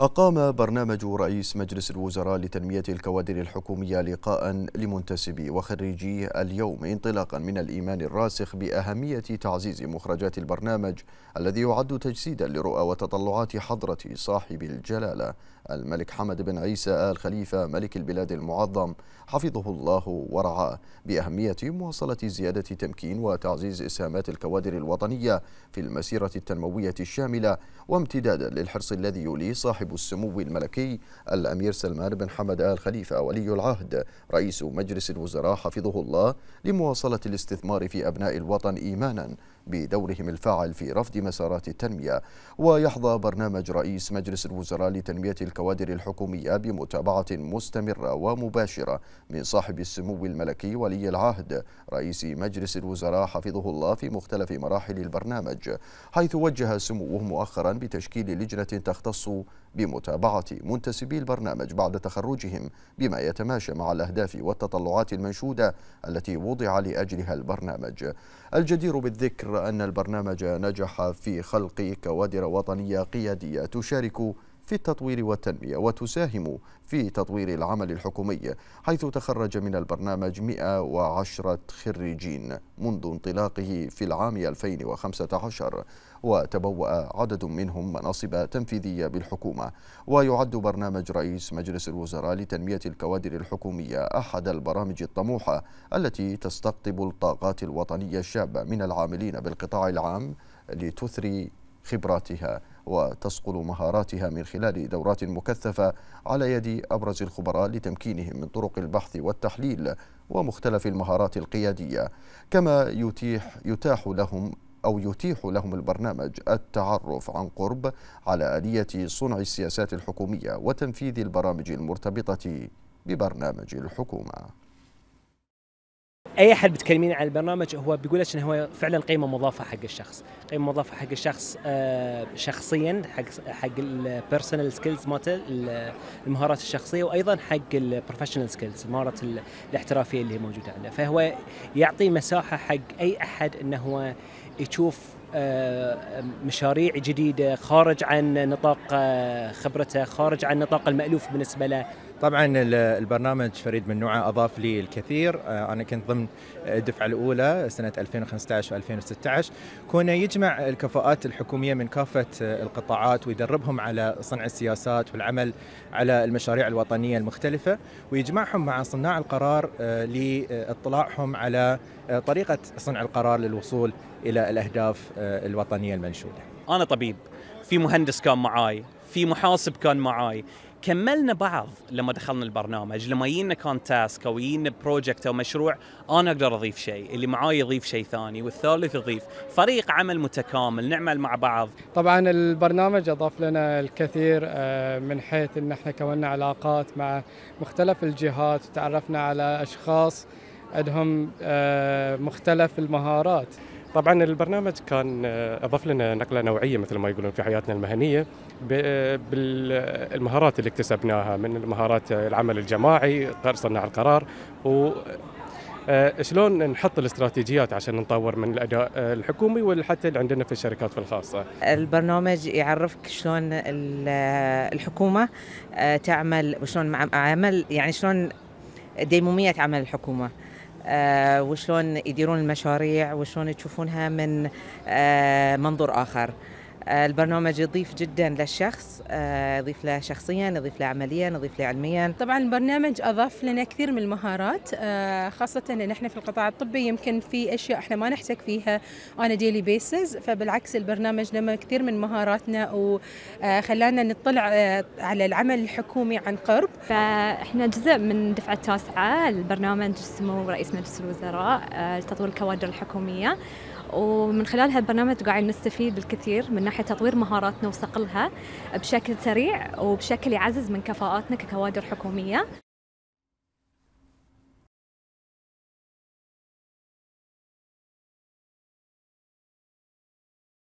أقام برنامج رئيس مجلس الوزراء لتنمية الكوادر الحكومية لقاء لمنتسبي وخريجيه اليوم انطلاقا من الإيمان الراسخ بأهمية تعزيز مخرجات البرنامج الذي يعد تجسيدا لرؤى وتطلعات حضرة صاحب الجلالة الملك حمد بن عيسى آل خليفة ملك البلاد المعظم حفظه الله ورعاه بأهمية مواصلة زيادة تمكين وتعزيز إسهامات الكوادر الوطنية في المسيرة التنموية الشاملة وامتدادا للحرص الذي يوليه صاحب نائب السمو الملكي الأمير سلمان بن حمد آل خليفة ولي العهد رئيس مجلس الوزراء حفظه الله لمواصلة الاستثمار في أبناء الوطن إيمانا بدورهم الفاعل في رفض مسارات التنمية ويحظى برنامج رئيس مجلس الوزراء لتنمية الكوادر الحكومية بمتابعة مستمرة ومباشرة من صاحب السمو الملكي ولي العهد رئيس مجلس الوزراء حفظه الله في مختلف مراحل البرنامج حيث وجه سموه مؤخرا بتشكيل لجنة تختص بمتابعة منتسبي البرنامج بعد تخرجهم بما يتماشى مع الأهداف والتطلعات المنشودة التي وضع لأجلها البرنامج الجدير بالذكر أن البرنامج نجح في خلق كوادر وطنية قيادية تشارك في التطوير والتنمية وتساهم في تطوير العمل الحكومي حيث تخرج من البرنامج 110 خريجين منذ انطلاقه في العام 2015 وتبوأ عدد منهم مناصب تنفيذية بالحكومة ويعد برنامج رئيس مجلس الوزراء لتنمية الكوادر الحكومية أحد البرامج الطموحة التي تستقطب الطاقات الوطنية الشابة من العاملين بالقطاع العام لتثري خبراتها وتصقل مهاراتها من خلال دورات مكثفه على يد ابرز الخبراء لتمكينهم من طرق البحث والتحليل ومختلف المهارات القياديه كما يتيح يتاح لهم أو يتيح لهم البرنامج التعرف عن قرب على آلية صنع السياسات الحكومية وتنفيذ البرامج المرتبطة ببرنامج الحكومة اي احد بتكلمين عن البرنامج هو بيقول لك انه هو فعلا قيمه مضافه حق الشخص قيمه مضافه حق الشخص آه، شخصيا حق حق البيرسونال سكيلز مالته المهارات الشخصيه وايضا حق البروفيشنال سكيلز المهارات الاحترافيه اللي هي موجوده عنده فهو يعطي مساحه حق اي احد انه هو يشوف آه، مشاريع جديده خارج عن نطاق آه، خبرته خارج عن نطاق المالوف بالنسبه له طبعا البرنامج فريد من نوعه اضاف لي الكثير آه، انا كنت ضمن الدفعه الاولى سنه 2015 و2016 كونه يجمع الكفاءات الحكوميه من كافه آه، القطاعات ويدربهم على صنع السياسات والعمل على المشاريع الوطنيه المختلفه ويجمعهم مع صناع القرار آه، لاطلاعهم على طريقه صنع القرار للوصول الى الاهداف الوطنيه المنشوده. انا طبيب، في مهندس كان معاي، في محاسب كان معاي، كملنا بعض لما دخلنا البرنامج لما يجينا كان تاسك او يجينا بروجكت او مشروع انا اقدر اضيف شيء اللي معاي يضيف شيء ثاني والثالث يضيف فريق عمل متكامل نعمل مع بعض طبعا البرنامج اضاف لنا الكثير آه، من حيث ان احنا كوننا علاقات مع مختلف الجهات وتعرفنا على اشخاص عندهم آه، مختلف المهارات طبعا البرنامج كان آه، اضاف لنا نقله نوعيه مثل ما يقولون في حياتنا المهنيه آه، بالمهارات اللي اكتسبناها من المهارات العمل الجماعي صناع القرار و آه، شلون نحط الاستراتيجيات عشان نطور من الاداء الحكومي وحتى اللي عندنا في الشركات الخاصه. البرنامج يعرفك شلون الحكومه تعمل وشلون عمل يعني شلون ديموميه عمل الحكومه. آه، وشلون يديرون المشاريع وشلون تشوفونها من آه، منظور اخر البرنامج يضيف جدا للشخص آه، يضيف له شخصيا يضيف له عمليا يضيف له علميا طبعا البرنامج اضاف لنا كثير من المهارات آه، خاصه ان احنا في القطاع الطبي يمكن في اشياء احنا ما نحتاج فيها انا ديلي بيسز فبالعكس البرنامج لما كثير من مهاراتنا وخلانا آه، نطلع على العمل الحكومي عن قرب فاحنا جزء من دفعه تاسعه البرنامج سمو رئيس مجلس الوزراء لتطوير الكوادر الحكوميه ومن خلال هالبرنامج قاعد نستفيد الكثير من ناحيه ناحية تطوير مهاراتنا وصقلها بشكل سريع وبشكل يعزز من كفاءاتنا ككوادر حكومية